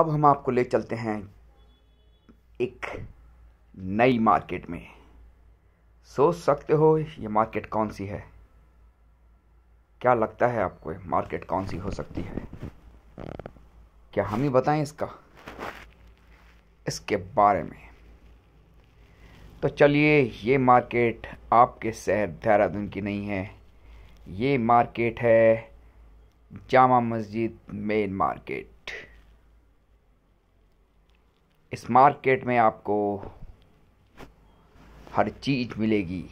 अब हम आपको ले चलते हैं एक नई मार्केट में सोच सकते हो ये मार्केट कौन सी है क्या लगता है आपको मार्केट कौन सी हो सकती है क्या हम ही बताएं इसका इसके बारे में तो चलिए ये मार्केट आपके शहर देहरादून की नहीं है ये मार्केट है जामा मस्जिद मेन मार्केट इस मार्केट में आपको हर चीज़ मिलेगी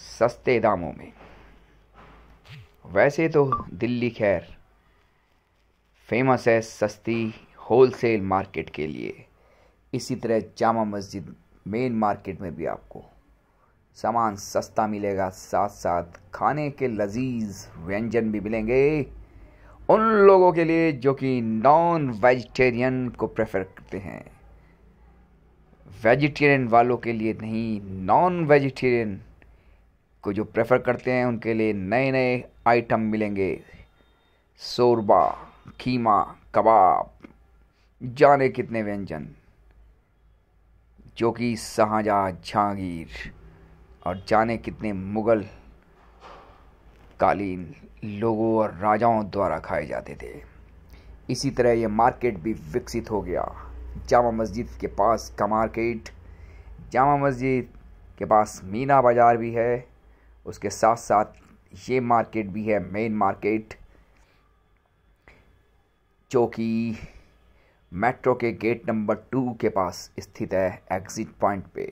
सस्ते दामों में वैसे तो दिल्ली खैर फेमस है सस्ती होलसेल मार्केट के लिए इसी तरह जामा मस्जिद मेन मार्केट में भी आपको सामान सस्ता मिलेगा साथ साथ खाने के लजीज व्यंजन भी मिलेंगे उन लोगों के लिए जो कि नॉन वेजिटेरियन को प्रेफर करते हैं वेजिटेरियन वालों के लिए नहीं नॉन वेजिटेरियन को जो प्रेफर करते हैं उनके लिए नए नए आइटम मिलेंगे शोरबा खीमा कबाब जाने कितने व्यंजन जो कि शाहजहाँ जहाँगीर और जाने कितने मुग़ल कालीन लोगों और राजाओं द्वारा खाए जाते थे इसी तरह यह मार्केट भी विकसित हो गया जामा मस्जिद के पास का मार्केट जामा मस्जिद के पास मीना बाज़ार भी है उसके साथ साथ ये मार्केट भी है मेन मार्केट जो कि मेट्रो के गेट नंबर टू के पास स्थित है एग्ज़िट पॉइंट पे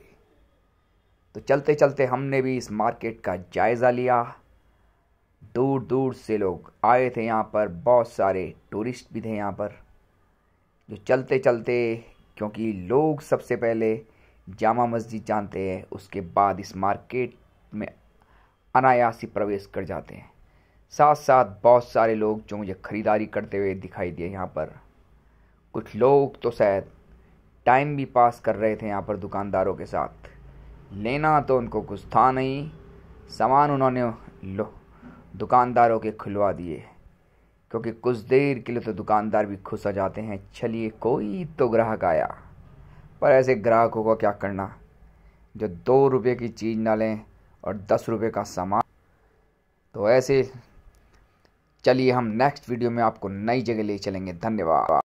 तो चलते चलते हमने भी इस मार्केट का जायज़ा लिया दूर दूर से लोग आए थे यहाँ पर बहुत सारे टूरिस्ट भी थे यहाँ पर जो चलते चलते क्योंकि लोग सबसे पहले जामा मस्जिद जानते हैं उसके बाद इस मार्केट में अनायास ही प्रवेश कर जाते हैं साथ साथ बहुत सारे लोग जो मुझे ख़रीदारी करते हुए दिखाई दिए यहाँ पर कुछ लोग तो शायद टाइम भी पास कर रहे थे यहाँ पर दुकानदारों के साथ लेना तो उनको कुछ था नहीं सामान उन्होंने लो दुकानदारों के खुलवा दिए क्योंकि कुछ देर के लिए तो दुकानदार भी आ जाते हैं चलिए कोई तो ग्राहक आया पर ऐसे ग्राहकों को क्या करना जो दो रुपये की चीज़ ना लें और दस रुपये का सामान तो ऐसे चलिए हम नेक्स्ट वीडियो में आपको नई जगह ले चलेंगे धन्यवाद